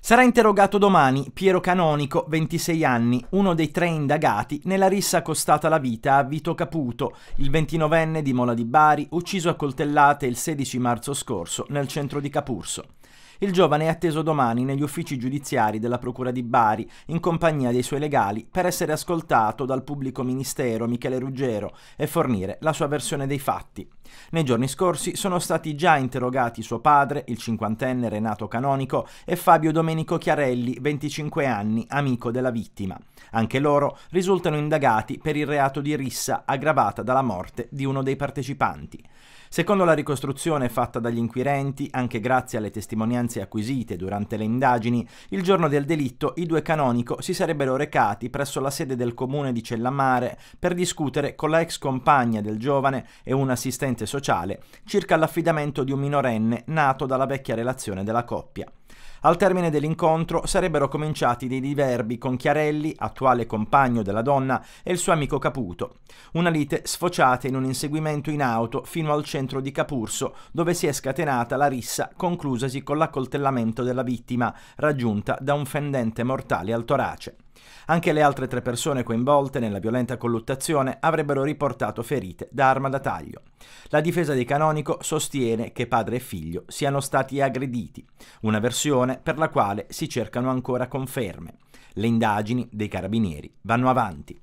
Sarà interrogato domani Piero Canonico, 26 anni, uno dei tre indagati nella rissa costata la vita a Vito Caputo, il 29enne di Mola di Bari, ucciso a coltellate il 16 marzo scorso nel centro di Capurso. Il giovane è atteso domani negli uffici giudiziari della Procura di Bari, in compagnia dei suoi legali, per essere ascoltato dal pubblico ministero Michele Ruggero e fornire la sua versione dei fatti. Nei giorni scorsi sono stati già interrogati suo padre, il cinquantenne Renato Canonico, e Fabio Domenico Chiarelli, 25 anni, amico della vittima. Anche loro risultano indagati per il reato di rissa aggravata dalla morte di uno dei partecipanti. Secondo la ricostruzione fatta dagli inquirenti, anche grazie alle testimonianze evidenze acquisite durante le indagini, il giorno del delitto i due canonico si sarebbero recati presso la sede del comune di Cellamare per discutere con la ex compagna del giovane e un assistente sociale circa l'affidamento di un minorenne nato dalla vecchia relazione della coppia. Al termine dell'incontro sarebbero cominciati dei diverbi con Chiarelli, attuale compagno della donna, e il suo amico Caputo. Una lite sfociata in un inseguimento in auto fino al centro di Capurso, dove si è scatenata la rissa conclusasi con l'accoltellamento della vittima, raggiunta da un fendente mortale al torace. Anche le altre tre persone coinvolte nella violenta colluttazione avrebbero riportato ferite da arma da taglio. La difesa di Canonico sostiene che padre e figlio siano stati aggrediti, una versione per la quale si cercano ancora conferme. Le indagini dei carabinieri vanno avanti.